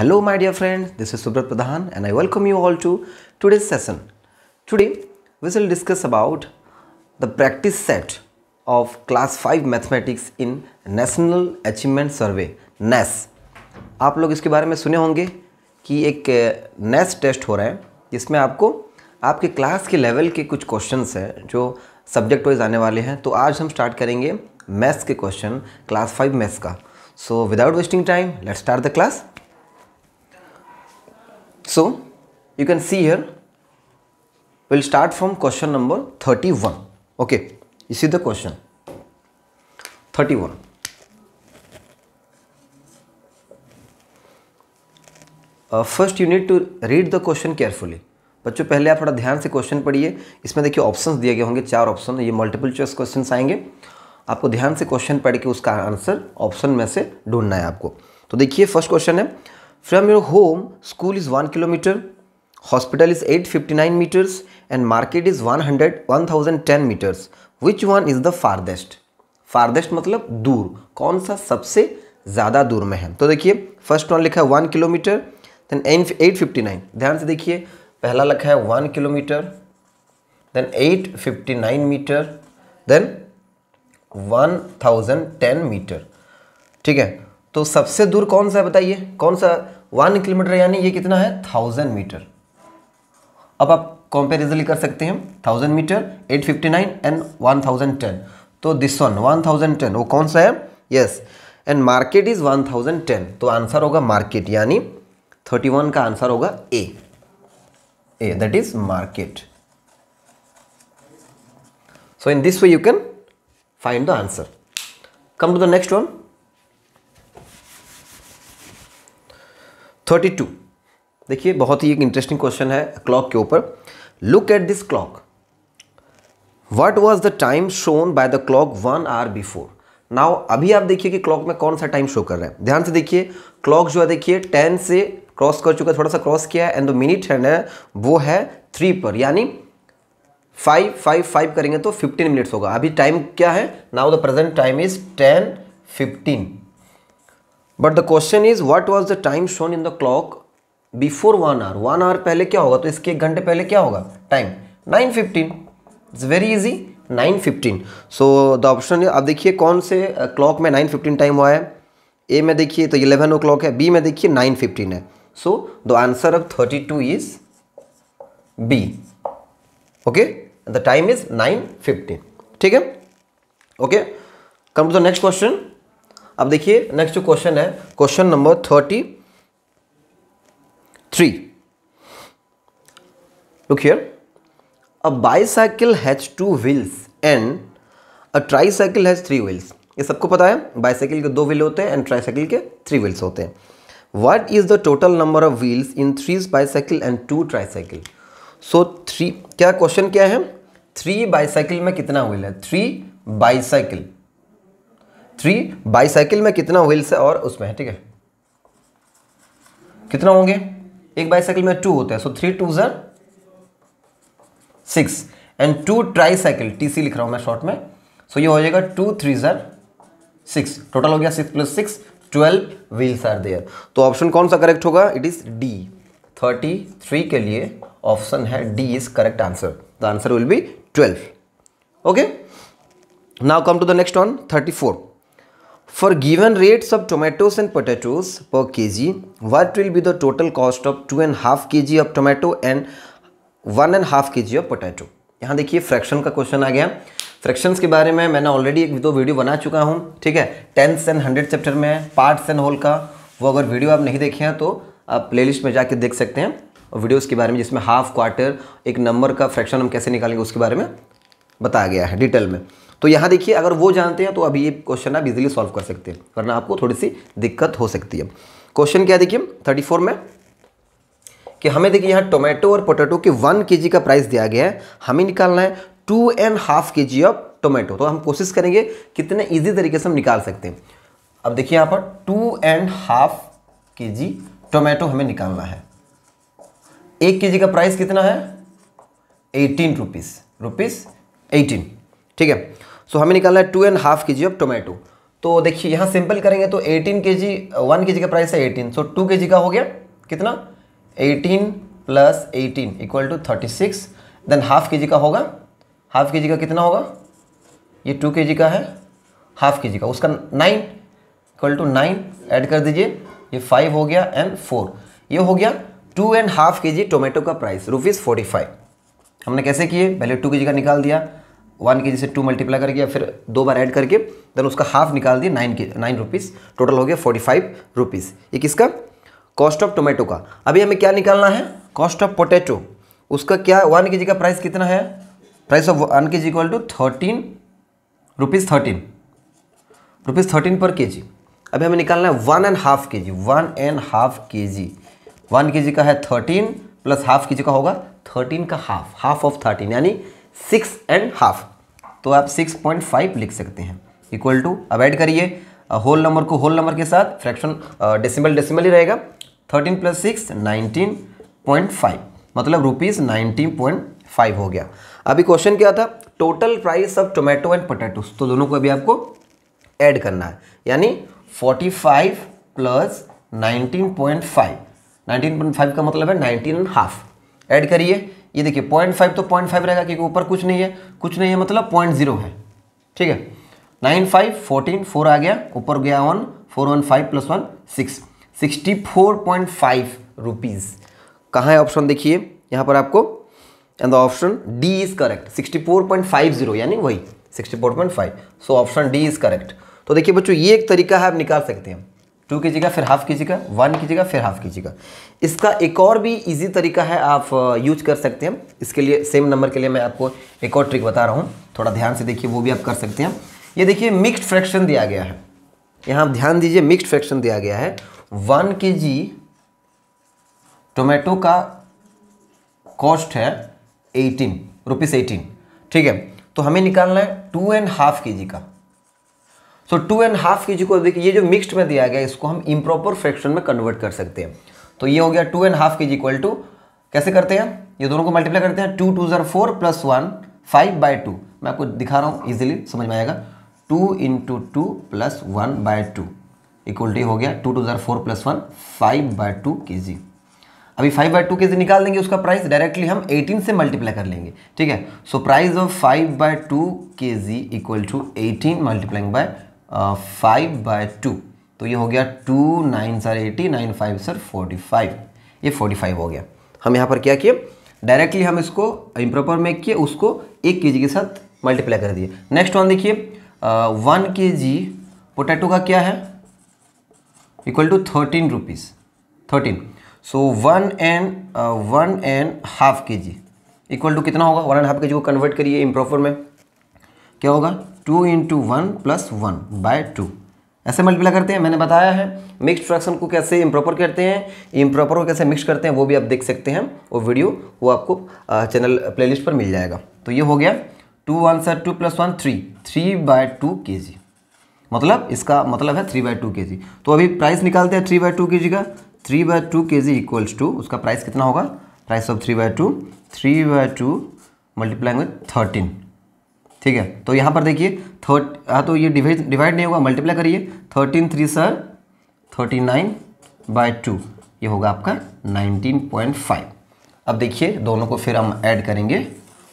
Hello my dear friends, this is Subrat Pradhan and I welcome you all to today's session. Today we shall discuss about the practice set of class 5 mathematics in national achievement survey नेस आप लोग इसके बारे में सुने होंगे कि एक नेस टेस्ट हो रहा है जिसमें आपको आपके क्लास के लेवल के कुछ क्वेश्चंस हैं जो सब्जेक्ट वाइज आने वाले हैं तो आज हम स्टार्ट करेंगे मैथ्स के क्वेश्चन क्लास फाइव मैथ्स का so without wasting time let's start the class So you can see here, we'll start from question number 31. Okay, you see the question 31. Uh, first you need to read the question carefully. बच्चों पहले आप थोड़ा ध्यान से question पढ़िए इसमें देखिए options दिए गए होंगे चार ऑप्शन ये मल्टीपल चॉइस क्वेश्चन आएंगे आपको ध्यान से क्वेश्चन पढ़ के उसका आंसर ऑप्शन में से ढूंढना है आपको तो देखिए फर्स्ट क्वेश्चन है From your home, school is 1 kilometer, hospital is 859 meters and market is 100 1010 meters. Which one is the farthest? Farthest मतलब दूर कौन सा सबसे ज़्यादा दूर में है तो देखिए फर्स्ट वन लिखा है one kilometre then an eight fifty nine ध्यान से देखिए पहला लिखा है one kilometre then eight fifty nine metre then one thousand ten metre ठीक है तो सबसे दूर कौन सा है बताइए कौन सा वन किलोमीटर यानी ये कितना है थाउजेंड मीटर अब आप कंपेरिजनली कर सकते हैं thousand metre eight fifty nine and one thousand ten तो this one one thousand ten वो कौन सा है yes and market is one thousand ten तो आंसर होगा मार्केट यानी थर्टी वन का आंसर होगा A A that is market so in this way you can find the answer come to the next one thirty two देखिए बहुत ही एक interesting question है clock के ऊपर look at this clock what was the time shown by the clock one hour before now अभी आप देखिए कि क्लॉक में कौन सा टाइम शो कर रहा है ध्यान से देखिए क्लॉक जो है देखिए टेन से क्रॉस कर चुका है थोड़ा सा क्रॉस किया है एंड द मिनट है वो है थ्री पर यानी फाइव फाइव फाइव करेंगे तो फिफ्टीन मिनट्स होगा अभी टाइम क्या है now the present time is ten fifteen but the question is what was the time shown in the clock before one hour one hour पहले क्या होगा तो इसके एक घंटे पहले क्या होगा time nine fifteen it's very easy nine fifteen so the option अब देखिए कौन से क्लॉक में नाइन फिफ्टीन टाइम हुआ है ए में देखिए तो इलेवन ओ क्लॉक है बी में देखिए नाइन फिफ्टीन है so the answer of thirty two is B okay the time is nine fifteen ठीक है okay come to the next question अब देखिए नेक्स्ट जो क्वेश्चन है question number thirty three look here a bicycle has two wheels and a has three wheels ये सबको पता है बाईसाइकिल के दो व्हील होते हैं एंड ट्राईसाइकिल के थ्री व्हील्स होते हैं what is the total number of wheels in three bicycle and two tricycle so three क्या क्वेश्चन क्या है थ्री बाईसाइकिल में कितना व्हील है थ्री बाईसाइकिल थ्री बाईसाइकिल में कितना व्हील्स है और उसमें है ठीक है कितना होंगे एक बाईसाइकिल में टू होते हैं सो थ्री टू जर six and two tricycle T C लिख रहा हूं मैं शॉर्ट में सो so, ये हो जाएगा टू थ्री जर सिक्स टोटल हो गया six plus six twelve wheels are there तो ऑप्शन कौन सा करेक्ट होगा it is D thirty three के लिए ऑप्शन है D is correct answer the answer will be twelve okay now come to the next one thirty four For given rates of tomatoes and potatoes per kg, what will be the total cost of 2.5 kg of tomato and के जी of potato यहाँ देखिए fraction का question आ गया fractions के बारे में मैंने already एक दो वीडियो बना चुका हूँ ठीक है टेंस एंड हंड्रेड चैप्टर में पार्ट्स एंड होल का वो अगर वीडियो आप नहीं देखे हैं तो आप प्लेलिस्ट में जाके देख सकते हैं और वीडियोस के बारे में जिसमें हाफ क्वार्टर एक नंबर का फ्रैक्शन हम कैसे निकालेंगे उसके बारे में बताया गया है डिटेल में तो यहाँ देखिए अगर वो जानते हैं तो अभी ये क्वेश्चन आप इजिली सॉल्व कर सकते हैं वरना आपको थोड़ी सी दिक्कत हो सकती है क्वेश्चन क्या देखिए थर्टी फोर में कि हमें देखिए यहाँ टोमेटो और पोटैटो के वन के का प्राइस दिया गया है हमें निकालना है to and half K ji of tomato तो हम कोशिश करेंगे कितने ईजी तरीके से हम निकाल सकते हैं अब देखिए यहाँ पर to and half K G tomato हमें निकालना है एक के जी का प्राइस कितना है एटीन रुपीज़ रुपीज़ एटीन ठीक है सो हमें निकालना है to and half K ji of tomato तो देखिए यहाँ सिंपल करेंगे तो एटीन के जी वन के जी का प्राइस है eighteen so to K G का हो गया कितना eighteen plus eighteen equal to thirty six then half K G का होगा हाफ के जी का कितना होगा ये टू के जी का है हाफ के जी का उसका nine equal to nine add कर दीजिए ये फाइव हो गया एंड फोर ये हो गया to and half K G tomato का प्राइस रुपीज़ फोर्टी फाइव हमने कैसे किए पहले टू के जी का निकाल दिया वन के जी से टू मल्टीप्लाई करके या फिर दो बार ऐड करके देन उसका हाफ निकाल दिया नाइन के नाइन रुपीज़ टोटल हो गया फोर्टी फाइव रुपीज़ ये किसका कॉस्ट ऑफ टोमेटो का अभी हमें क्या निकालना है कॉस्ट ऑफ पोटैटो उसका क्या वन के जी का प्राइस कितना है price of one K G equal to thirteen rupees thirteen rupees thirteen पर के जी अभी हमें निकालना है one and half K ji one and half K ji one K G का है thirteen plus half K G का होगा thirteen का हाफ हाफ ऑफ थर्टीन यानी सिक्स एंड हाफ तो आप सिक्स पॉइंट फाइव लिख सकते हैं इक्वल टू अब ऐड करिए होल नंबर को होल नंबर के साथ फ्रैक्शन डेसिमल डेसिमल ही रहेगा thirteen plus six nineteen point five मतलब रुपीज़ नाइनटीन पॉइंट फाइव हो गया अभी क्वेश्चन क्या था total price of tomato and potato तो दोनों को अभी आपको ऐड करना है यानी forty five plus nineteen point five nineteen point five का मतलब है नाइनटीन एंड हाफ ऐड करिए ये देखिए पॉइंट फाइव तो पॉइंट फाइव रहेगा क्योंकि ऊपर कुछ नहीं है कुछ नहीं है मतलब पॉइंट जीरो है ठीक है नाइन फाइव फोर्टीन फोर आ गया ऊपर गया one four one five plus one six sixty four point five rupees कहाँ है ऑप्शन देखिए यहाँ पर आपको and the option D is correct sixty four point five zero यानी वही sixty four point five so option D is correct तो देखिए बच्चों ये एक तरीका है आप निकाल सकते हैं टू कीजिएगा फिर हाफ कीजिएगा वन कीजिएगा फिर हाफ कीजिएगा इसका एक और भी इजी तरीका है आप यूज uh, कर सकते हैं इसके लिए सेम नंबर के लिए मैं आपको एक और ट्रिक बता रहा हूँ थोड़ा ध्यान से देखिए वो भी आप कर सकते हैं ये देखिए मिक्स्ड फ्रैक्शन दिया गया है यहाँ आप ध्यान दीजिए मिक्स्ड फ्रैक्शन दिया गया है वन के जी टोमेटो का कॉस्ट है एटीन रुपीज़ एटीन ठीक है तो हमें निकालना है to and half K G का सो टू एंड हाफ के जी को देखिए ये जो मिक्सड में दिया गया इसको हम इम्प्रॉपर फ्रैक्शन में कन्वर्ट कर सकते हैं तो ये हो गया to and half K G equal to कैसे करते हैं ये दोनों को मल्टीप्लाई करते हैं टू टू ज़र four plus one five by two मैं आपको दिखा रहा हूँ ईजिली समझ में आएगा two into two plus one by two equal to हो गया टू टू ज़र four plus one five by two K G अभी फाइव बाय टू के जी निकाल देंगे उसका प्राइस डायरेक्टली हम एटीन से मल्टीप्लाई कर लेंगे ठीक है so price of five by two K G equal to eighteen multiplying by five by two तो ये हो गया two nine sir eighty nine five sir forty five ये फोर्टी फाइव हो गया हम यहाँ पर क्या किए डायरेक्टली हम इसको इम्प्रॉपर में किए उसको एक के जी के साथ मल्टीप्लाई कर दिए नेक्स्ट वन देखिए वन के जी पोटैटो का क्या है equal to thirteen rupees thirteen so one and one and half K G equal to कितना होगा वन एंड हाफ के जी को कन्वर्ट करिए इम्प्रॉपर में क्या होगा two into one plus one by two ऐसे मल्टीप्लाई करते हैं मैंने बताया है मिक्स फ्रैक्शन को कैसे इम्प्रॉपर करते हैं इम्प्रॉपर को कैसे मिक्स करते हैं वो भी आप देख सकते हैं वो वीडियो वो आपको चैनल प्लेलिस्ट पर मिल जाएगा तो ये हो गया two one sir two plus one three three by two K G मतलब इसका मतलब है थ्री बाय टू के जी तो अभी प्राइस निकालते हैं three by two K G का three by two K G equals to उसका प्राइस कितना होगा price of three by two three by two multiplying with thirteen ठीक है तो यहाँ पर देखिए थर्ट हाँ तो ये डिवाइड डिवाइड नहीं होगा मल्टीप्लाई करिए thirteen three sir thirty nine by two ये होगा आपका नाइनटीन पॉइंट फाइव अब देखिए दोनों को फिर हम ऐड करेंगे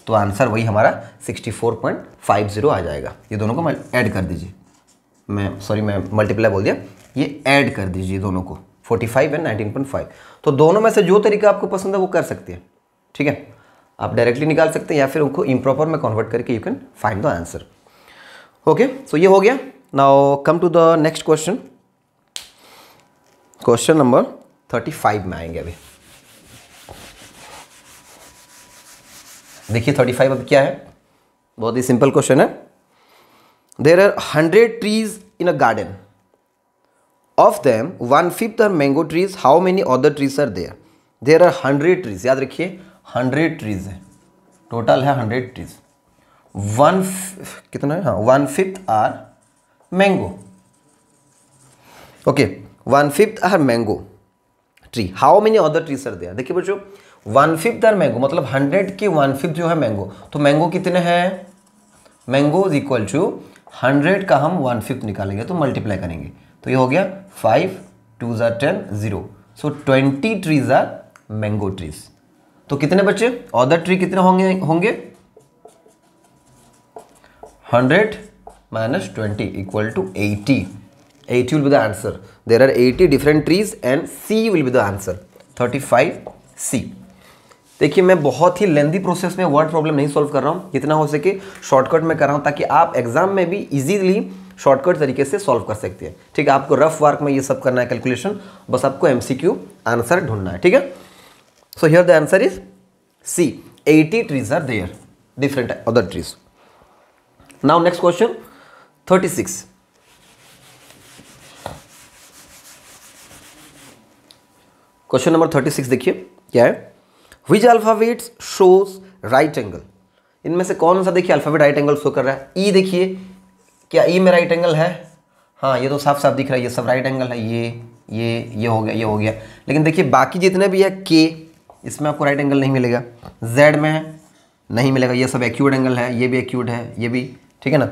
तो आंसर वही हमारा sixty four point five zero आ जाएगा ये दोनों को ऐड कर दीजिए मैं सॉरी मैं मल्टीप्लाई बोल दिया ये ऐड कर दीजिए दोनों को forty five and nineteen point five तो दोनों में से जो तरीका आपको पसंद है वो कर सकते हैं ठीक है आप डायरेक्टली निकाल सकते हैं या फिर उनको इम्प्रॉपर में कन्वर्ट करके you can find the answer okay so ये हो गया now come to the next question question number thirty five में आएंगे अभी देखिए थर्टी फाइव अब क्या है बहुत ही सिंपल क्वेश्चन है there are hundred trees in a garden of them one fifth are mango trees how many other trees are there there are hundred trees याद रखिए हंड्रेड ट्रीज़ है टोटल है hundred trees one कितना है हाँ one fifth are mango okay one fifth are mango tree how many other trees sir दिया देखिए बच्चों वन फिफ्थ आर मैंगो मतलब हंड्रेड के वन फिफ्थ जो है मैंगो तो मैंगो कितने हैं mango is equal to hundred का हम वन फिफ्थ निकालेंगे तो मल्टीप्लाई करेंगे तो ये हो गया फाइव टू ज़ार ten zero so twenty trees are mango trees तो कितने बचे ऑदर ट्री कितने होंगे होंगे hundred minus twenty equal to eighty eighty will be the answer there are eighty different trees and C will be the answer thirty five C देखिए मैं बहुत ही लेंदी प्रोसेस में वर्ड प्रॉब्लम नहीं solve कर रहा हूँ जितना हो सके शॉर्टकट में कर रहा हूँ ताकि आप एग्जाम में भी इजीली शॉर्टकट तरीके से सॉल्व कर सकते हैं ठीक है आपको रफ वर्क में ये सब करना है कैलकुलेशन बस आपको एमसीक्यू आंसर ढूंढना है ठीक है So here the answer is C. 80 trees are there, different other trees. Now next question, 36. Question number 36 देखिए क्या है which alphabet shows right angle इनमें से कौन सा देखिए अल्फाबेट राइट एंगल शो कर रहा है ई e देखिए क्या ई e में राइट एंगल है हाँ ये तो साफ साफ दिख रहा है ये सब राइट एंगल है ये ये ये हो गया ये हो गया लेकिन देखिए बाकी जितने भी है के इसमें आपको राइट एंगल नहीं मिलेगा जेड में नहीं मिलेगा ये सब एक्यूट एंगल है ये भी एक्यूट है ये भी ठीक है ना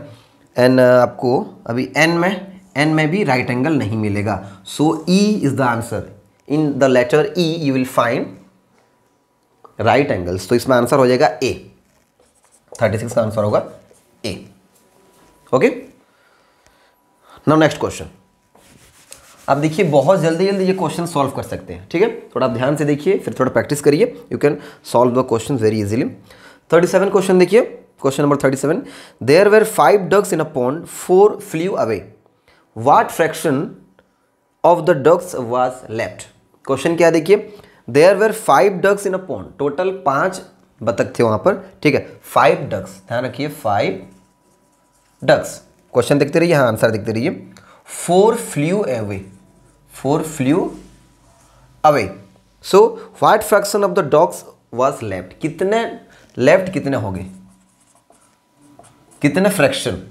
एन uh, आपको अभी एन में एन में भी राइट एंगल नहीं मिलेगा so E is the answer in the letter E you will find right angles तो इसमें आंसर हो जाएगा ए थर्टी सिक्स का आंसर होगा A okay now next question आप देखिए बहुत जल्दी जल्दी ये क्वेश्चन सॉल्व कर सकते हैं ठीक है थोड़ा आप ध्यान से देखिए फिर थोड़ा प्रैक्टिस करिए you can solve the question very easily thirty seven question देखिए question number thirty seven there were five ducks in a pond four flew away what fraction of the ducks was left question क्या देखिए there were five ducks in a pond total पांच बतख थे वहां पर ठीक है फाइव डग्स ध्यान रखिए फाइव डग्स क्वेश्चन देखते रहिए हाँ आंसर देखते रहिए four flew away four flew away so what fraction of the ducks was left कितने लेफ्ट कितने हो गए कितने फ्रैक्शन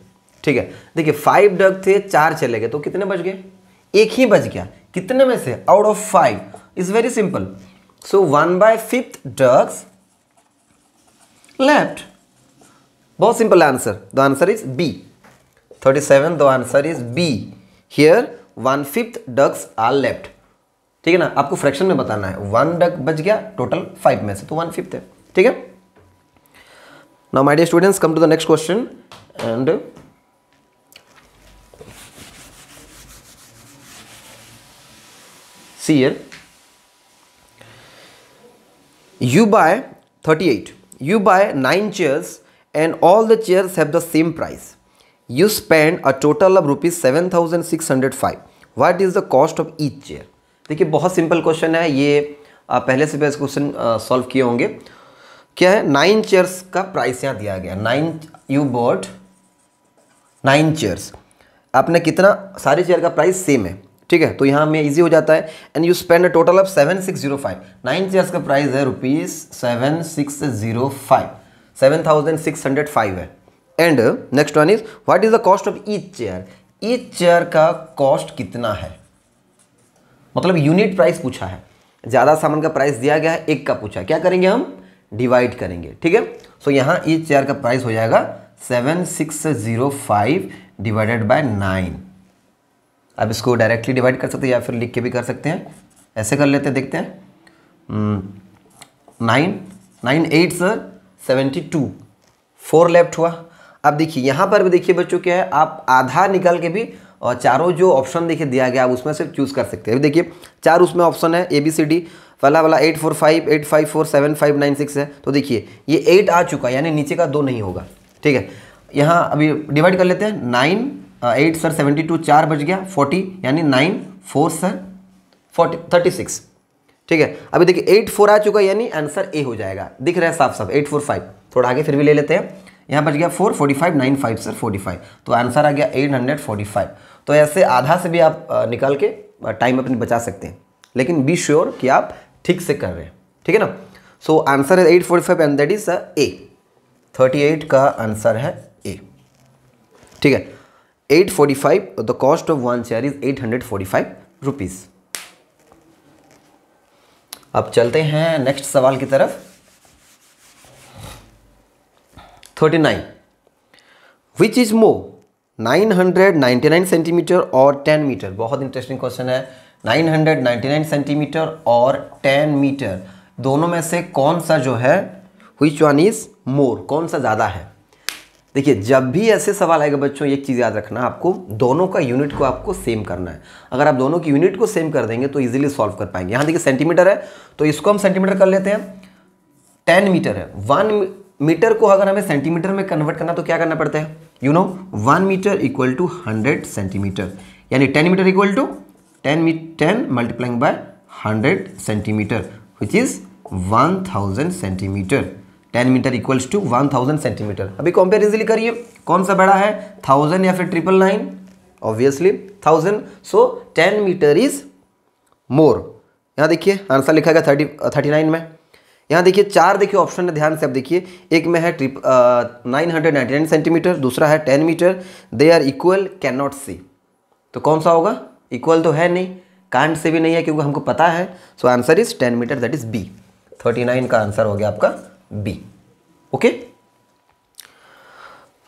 ठीक है देखिए फाइव डग थे चार चले गए तो कितने बच गए एक ही बच गया कितने में से out of five is very simple so one by fifth ducks left बहुत simple answer the answer is B thirty seven the answer is B here one fifth ducks are left ठीक है ना आपको फ्रैक्शन में बताना है one duck बच गया टोटल फाइव में से तो वन फिफ्थ है ठीक है now my dear students come to the next question and see here by thirty eight you by nine chairs and all the chairs have the same price you a total of rupees seven thousand six hundred five what is the cost of each chair देखिए बहुत simple question है ये आप पहले से पहले question solve किए होंगे क्या है नाइन चेयर्स का प्राइस यहाँ दिया गया nine you bought nine chairs आपने कितना सारे चेयर का प्राइस सेम है ठीक है तो यहाँ में इजी हो जाता है and you spend a total of seven six zero five nine chairs का प्राइस है rupees seven six zero five seven thousand six hundred five है and next one is what is the cost of each chair each chair का cost कितना है मतलब unit price पूछा है ज़्यादा सामान का प्राइस दिया गया है एक का पूछा क्या करेंगे हम डिवाइड करेंगे ठीक है सो यहाँ ईच चेयर का प्राइस हो जाएगा seven six zero five divided by nine आप इसको डायरेक्टली डिवाइड कर सकते हैं या फिर लिख के भी कर सकते हैं ऐसे कर लेते हैं देखते हैं nine nine eight sir seventy two four left हुआ अब देखिए यहाँ पर भी देखिए बच्चों क्या है आप आधार निकाल के भी और चारों जो ऑप्शन देखिए दिया गया आप उसमें से चूज़ कर सकते हैं देखिए चार उसमें ऑप्शन है ए बी सी डी पहला वाला eight four five eight five four seven five nine six है तो देखिए ये एट आ चुका है यानी नीचे का दो नहीं होगा ठीक है यहाँ अभी डिवाइड कर लेते हैं nine eight sir seventy two चार बज गया फोर्टी यानी nine four sir forty thirty six ठीक है अभी देखिए एट फोर आ चुका है यानी आंसर ए हो जाएगा दिख रहा है साफ साफ एट फोर फाइव थोड़ा आगे फिर भी ले लेते हैं यहाँ बच गया four forty five nine five sir forty five तो आंसर आ गया एट हंड्रेड फोर्टी फाइव तो ऐसे आधा से भी आप निकाल के टाइम अपने बचा सकते हैं लेकिन बी श्योर कि आप ठीक से कर रहे हैं ठीक है ना सो आंसर है eight forty five and that is A thirty eight का आंसर है ए ठीक है eight forty five the cost of one chair is eight hundred forty five rupees अब चलते हैं नेक्स्ट सवाल की तरफ thirty nine which is more nine centimetre और टेन मीटर बहुत इंटरेस्टिंग क्वेश्चन है नाइन हंड्रेड नाइन सेंटीमीटर और टेन मीटर दोनों में से कौन सा जो है विच वन इज मोर कौन सा ज़्यादा है देखिए जब भी ऐसे सवाल आएगा बच्चों एक चीज़ याद रखना आपको दोनों का यूनिट को आपको सेम करना है अगर आप दोनों की यूनिट को सेम कर देंगे तो इजीली सॉल्व कर पाएंगे यहाँ देखिए सेंटीमीटर है तो इसको हम सेंटीमीटर कर लेते हैं टेन मीटर है वन मीटर को अगर हमें सेंटीमीटर में कन्वर्ट करना तो क्या करना पड़ता है you know one metre equal to hundred centimetre यानी ten metre equal to ten ten multiplying by hundred centimetre which is one thousand centimetre ten metre equals to one thousand centimetre अभी compare easily करिए कौन सा बड़ा है thousand या फिर triple nine obviously thousand so ten metre is more यहाँ देखिए आंसर लिखा गया थर्टी थर्टी नाइन में यहाँ देखिए चार देखिए ऑप्शन है ध्यान से आप देखिए एक में है triple nine hundred ninety nine centimetre दूसरा है ten metre they are equal can not see तो कौन सा होगा इक्वल तो है नहीं कांड से भी नहीं है क्योंकि हमको पता है so answer is ten metre that is B thirty nine का आंसर हो गया आपका B okay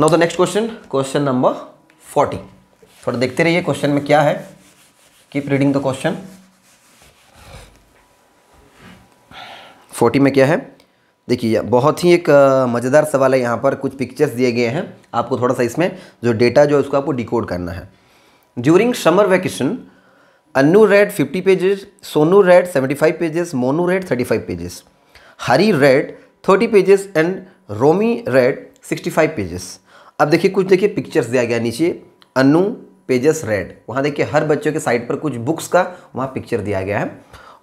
now the next question question number forty थोड़ा देखते रहिए क्वेश्चन में क्या है keep reading the question forty में क्या है देखिए बहुत ही एक मज़ेदार सवाल है यहाँ पर कुछ पिक्चर्स दिए गए हैं आपको थोड़ा सा इसमें जो डेटा जो है उसको आपको डिकोड करना है during summer vacation Annu read fifty pages Sonu read seventy five pages Monu read thirty five pages Hari read thirty pages and Romi read sixty five pages अब देखिए कुछ देखिए पिक्चर्स दिया गया नीचे अन्नू पेजेस रेड वहाँ देखिए हर बच्चों के साइड पर कुछ बुक्स का वहाँ पिक्चर दिया गया है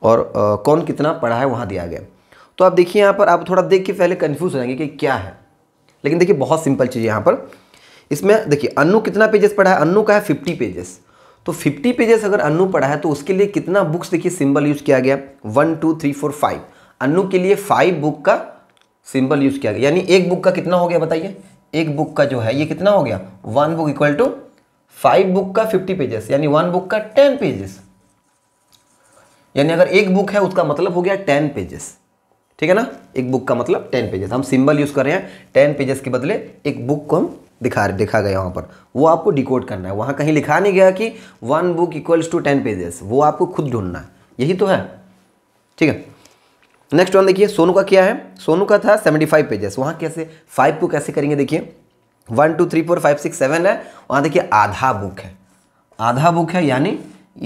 और आ, कौन कितना पढ़ा है वहाँ दिया गया है तो आप देखिए यहाँ पर आप थोड़ा देख के पहले कन्फ्यूज हो जाएंगे कि क्या है लेकिन देखिए बहुत सिंपल चीज़ है यहाँ पर इसमें देखिए अनु कितना पेजेस पढ़ा है अनु का है फिफ्टी पेजेस तो फिफ्टी पेजेस अगर अनु पढ़ा है तो उसके लिए कितना बुक्स देखिए सिंबल यूज़ किया गया one two three four five Anu के लिए फाइव बुक का सिंबल यूज़ किया गया यानी एक बुक का कितना हो गया बताइए एक बुक का जो है ये कितना हो गया one book equal to five book का फिफ्टी पेजेस यानी वन बुक का टेन पेजेस यानी अगर एक बुक है उसका मतलब हो गया टेन पेजेस ठीक है ना एक बुक का मतलब टेन पेजेस हम सिंबल यूज़ कर रहे हैं टेन पेजेस के बदले एक बुक को हम दिखा रहे दिखा गया वहाँ पर वो आपको डिकोड करना है वहाँ कहीं लिखा नहीं गया कि one book equals to ten pages वो आपको खुद ढूंढना है यही तो है ठीक है नेक्स्ट वन देखिए सोनू का क्या है सोनू का था सेवेंटी फाइव पेजेस वहाँ कैसे फाइव को कैसे करेंगे देखिए one two three four five six seven है वहाँ देखिए आधा बुक है आधा बुक है यानी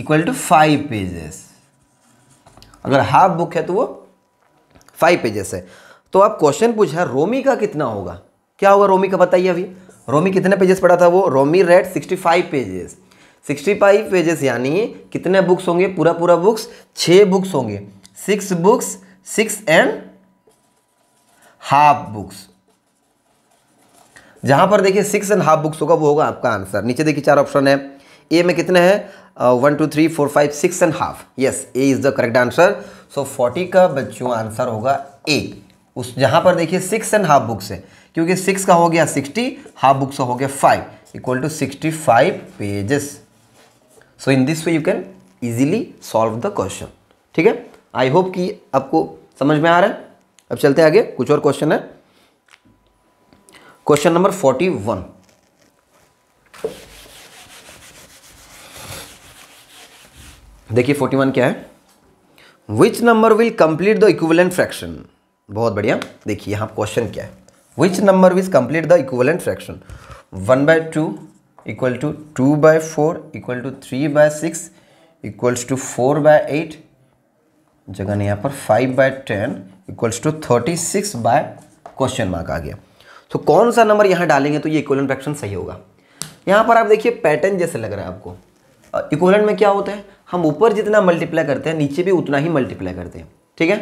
इक्वल टू फाइव पेजेस अगर हाफ बुक है तो वो फाइव पेजेस है तो अब क्वेश्चन पूछा रोमी का कितना होगा क्या होगा रोमी का बताइए अभी रोमी कितने पेजेस पढ़ा था वो Romi read sixty five pages sixty five pages यानी कितने बुक्स होंगे पूरा पूरा बुक्स छः बुक्स होंगे six books six and half books जहां पर देखिए सिक्स एंड हाफ बुक्स होगा वो होगा आपका आंसर नीचे देखिए चार ऑप्शन है ए में कितने हैं one two three four five six and half yes A is the correct answer so forty का बच्चों आंसर होगा ए उस जहां पर देखिए सिक्स एंड हाफ बुक्स है क्योंकि सिक्स का हो गया सिक्सटी हाफ बुक्स हो गया five equal to sixty five pages so in this way you can easily solve the question ठीक है आई होप कि आपको समझ में आ रहा है अब चलते आगे कुछ और क्वेश्चन है क्वेश्चन नंबर फोर्टी वन देखिए फोर्टी वन क्या है which number will complete the equivalent fraction बहुत बढ़िया देखिए यहाँ क्वेश्चन क्या है which number will complete the equivalent fraction one by two equal to two by four equal to three by six equals to four by eight जगह नहीं यहाँ पर five by ten equals to thirty six by question mark आ गया तो कौन सा number यहाँ डालेंगे तो ये इक्वलेंट फ्रैक्शन सही होगा यहाँ पर आप देखिए पैटर्न जैसे लग रहा है आपको इक्वलेंट में क्या होता है हम ऊपर जितना मल्टीप्लाई करते हैं नीचे भी उतना ही मल्टीप्लाई करते हैं ठीक है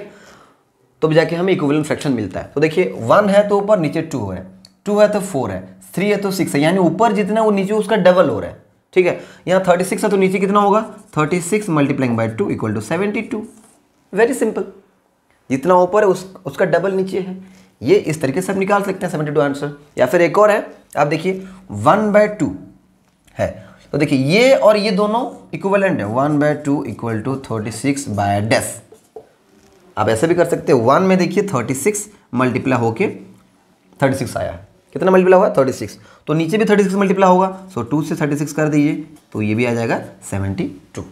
तो जाके हमें इक्वलेंट फ्रैक्शन मिलता है तो देखिए वन है तो ऊपर नीचे टू है टू है तो फोर है थ्री है तो सिक्स है यानी ऊपर जितना वो नीचे उसका डबल हो रहा है ठीक है यहाँ थर्टी सिक्स है तो नीचे कितना होगा thirty six multiplying by two equal to seventy two very simple जितना ऊपर है उस, उसका डबल नीचे है ये इस तरीके से आप निकाल सकते हैं सेवेंटी टू आंसर या फिर एक और है आप देखिए वन बाय टू है तो देखिए ये और ये दोनों इक्वलेंट है one by two equal to thirty six by डेस आप ऐसे भी कर सकते हो वन में देखिए थर्टी सिक्स मल्टीप्ला होके थर्टी सिक्स आया कितना मल्टीप्ला हुआ थर्टी सिक्स तो नीचे भी थर्टी सिक्स मल्टीप्ला होगा सो टू से थर्टी सिक्स कर दीजिए तो ये भी आ जाएगा seventy two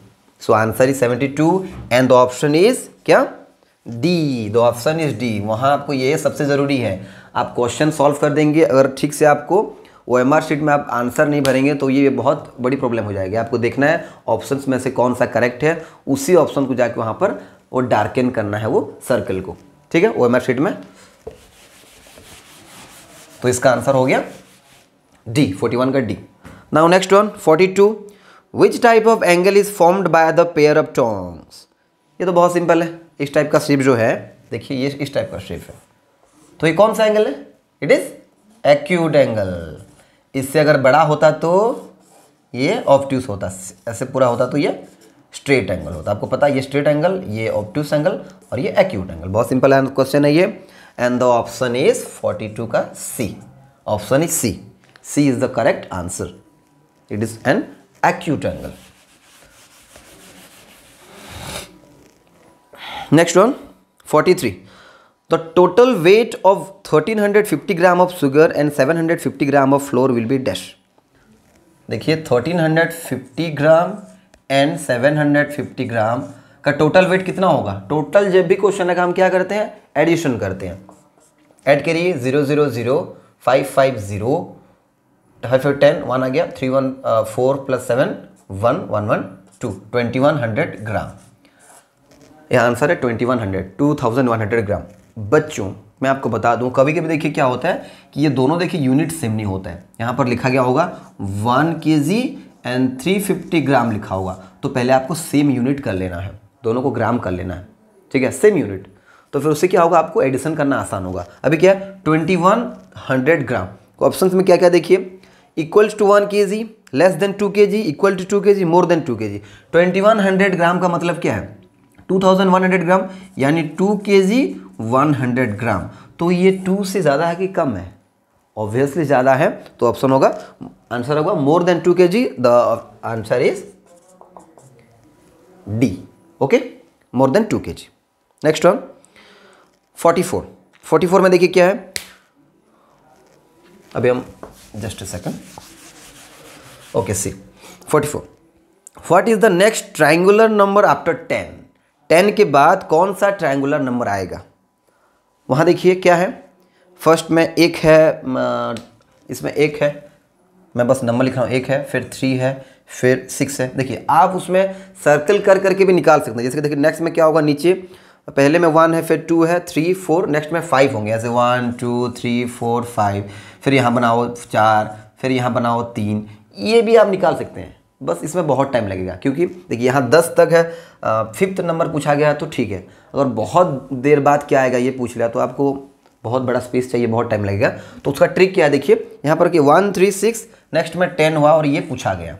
so answer is seventy two and the option is क्या D the option is D वहाँ आपको ये सबसे ज़रूरी है आप क्वेश्चन सॉल्व कर देंगे अगर ठीक से आपको ओ एम आर शीट में आप आंसर नहीं भरेंगे तो ये बहुत बड़ी प्रॉब्लम हो जाएगी आपको देखना है ऑप्शन में से कौन सा करेक्ट है उसी ऑप्शन को जाके वहाँ पर वो डार्कन करना है वो सर्कल को ठीक है ओ एम आर शीट में तो इसका आंसर हो गया डी फोर्टी वन का D now next one forty two which type of angle is formed by the pair of tongs ये तो बहुत सिंपल है इस टाइप का शेप जो है देखिए ये इस टाइप का शेप है तो ये कौन सा एंगल है इट इज एक्यूट एंगल इससे अगर बड़ा होता तो ये ऑप्ट्यूस होता ऐसे पूरा होता तो ये स्ट्रेट एंगल होता आपको पता है ये स्ट्रेट एंगल ये ऑप्ट्यूस एंगल और ये एक्यूट एंगल बहुत सिंपल है क्वेश्चन है ये एंड द ऑप्शन इज 42 का C option is C C is the correct answer it is an acute angle next one 43 The total weight of 1350 gram of sugar and 750 gram of flour will be dash देखिए 1350 gram and 750 ग्राम का total weight कितना होगा total जब भी question है हम क्या करते हैं एडिशन करते हैं एड करिए zero zero zero five five zero five ten one आ गया three one four plus seven one one one two twenty one hundred gram यह आंसर है twenty one hundred two thousand one hundred gram बच्चों मैं आपको बता दूं कभी कभी देखिए क्या होता है कि ये दोनों देखिए यूनिट सेम नहीं होता है यहाँ पर लिखा गया होगा one K G and three fifty gram लिखा होगा तो पहले आपको सेम यूनिट कर लेना है दोनों को ग्राम कर लेना है ठीक है सेम यूनिट तो फिर उससे क्या होगा आपको एडिशन करना आसान होगा अभी क्या है twenty one hundred gram option में क्या क्या देखिए equal to one K ji less than two K G equal to to K ji more than two K G twenty one hundred gram का मतलब क्या है 2100 ग्राम यानी 2 के जी वन ग्राम तो ये टू से ज़्यादा है कि कम है ऑब्वियसली ज़्यादा है तो ऑप्शन होगा आंसर होगा मोर than two K G the answer is D okay more than two K G next one forty four forty four में देखिए क्या है अभी हम just a second okay C forty four what is the next triangular number after ten ten के बाद कौन सा ट्रायंगुलर नंबर आएगा वहाँ देखिए क्या है फर्स्ट में एक है इसमें एक है मैं बस नंबर लिख रहा हूँ एक है फिर थ्री है फिर सिक्स है देखिए आप उसमें सर्कल कर करके भी निकाल सकते हैं जैसे कि देखिए नेक्स्ट में क्या होगा नीचे पहले में वन है फिर टू है थ्री फोर नेक्स्ट में फाइव होंगे ऐसे one two three four five फिर यहाँ बनाओ चार फिर यहाँ बनाओ तीन ये भी आप निकाल सकते हैं बस इसमें बहुत टाइम लगेगा क्योंकि देखिए यहाँ दस तक है फिफ्थ नंबर पूछा गया है तो ठीक है अगर बहुत देर बाद क्या आएगा ये पूछ लिया तो आपको बहुत बड़ा स्पेस चाहिए बहुत टाइम लगेगा तो उसका ट्रिक क्या है देखिए यहाँ पर कि वन थ्री सिक्स नेक्स्ट में टेन हुआ और ये पूछा गया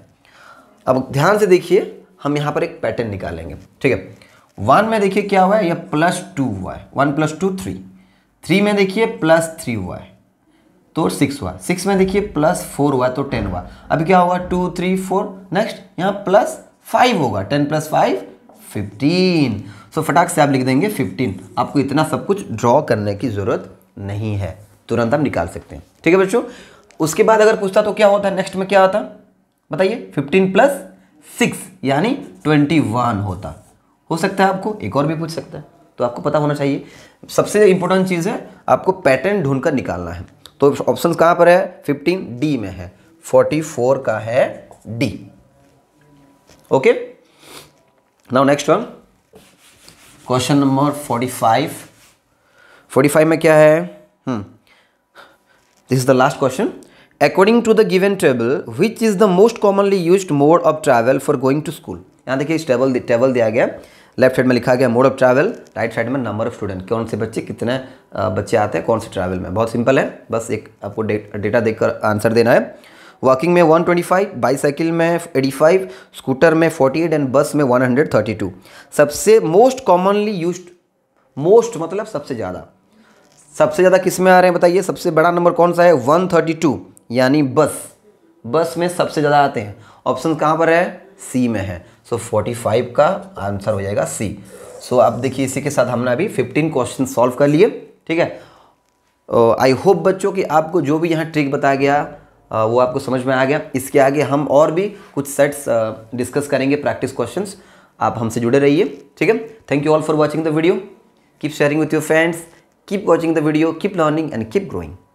अब ध्यान से देखिए हम यहाँ पर एक पैटर्न निकालेंगे ठीक है वन में देखिए क्या हुआ है यह प्लस टू हुआ है one plus two three three में देखिए प्लस थ्री हुआ है तो सिक्स हुआ सिक्स में देखिए प्लस फोर हुआ तो टेन हुआ अभी क्या होगा टू थ्री फोर नेक्स्ट यहाँ प्लस फाइव होगा ten plus five fifteen so फटाक से आप लिख देंगे फिफ्टीन आपको इतना सब कुछ ड्रॉ करने की ज़रूरत नहीं है तुरंत हम निकाल सकते हैं ठीक है बच्चों उसके बाद अगर पूछता तो क्या होता नेक्स्ट में क्या आता बताइए फिफ्टीन प्लस सिक्स यानी ट्वेंटी वन होता हो सकता है आपको एक और भी पूछ सकता है तो आपको पता होना चाहिए सबसे इंपॉर्टेंट चीज़ है आपको पैटर्न ढूंढकर निकालना है तो ऑप्शन कहां पर है फिफ्टीन डी में है फोर्टी फोर का है D okay now next one question number forty five forty five में क्या है this is the last question according to the given table which is the most commonly use mode of travel for going to school यहां देखिए इस table table दिया गया left side में लिखा गया mode of travel right side में number of student कौन से बच्चे कितने बच्चे आते हैं कौन से ट्रैवल में बहुत सिंपल है बस एक आपको डेटा देख आंसर देना है वॉकिंग में 125, बाईसाइकिल में 85, स्कूटर में 48 एंड बस में 132. सबसे मोस्ट कॉमनली यूज मोस्ट मतलब सबसे ज़्यादा सबसे ज़्यादा किस में आ रहे हैं बताइए सबसे बड़ा नंबर कौन सा है 132 यानी बस बस में सबसे ज़्यादा आते हैं ऑप्शन कहाँ पर है सी में है सो फोर्टी फाइव का आंसर हो जाएगा सी सो so, आप देखिए इसी के साथ हमने अभी फिफ्टीन क्वेश्चन सॉल्व कर लिए ठीक है आई होप बच्चों कि आपको जो भी यहाँ ट्रिक बताया गया वो आपको समझ में आ गया इसके आगे हम और भी कुछ सेट्स डिस्कस करेंगे प्रैक्टिस क्वेश्चन आप हमसे जुड़े रहिए ठीक है thank you all for watching the video keep sharing with your friends keep watching the video keep learning and keep growing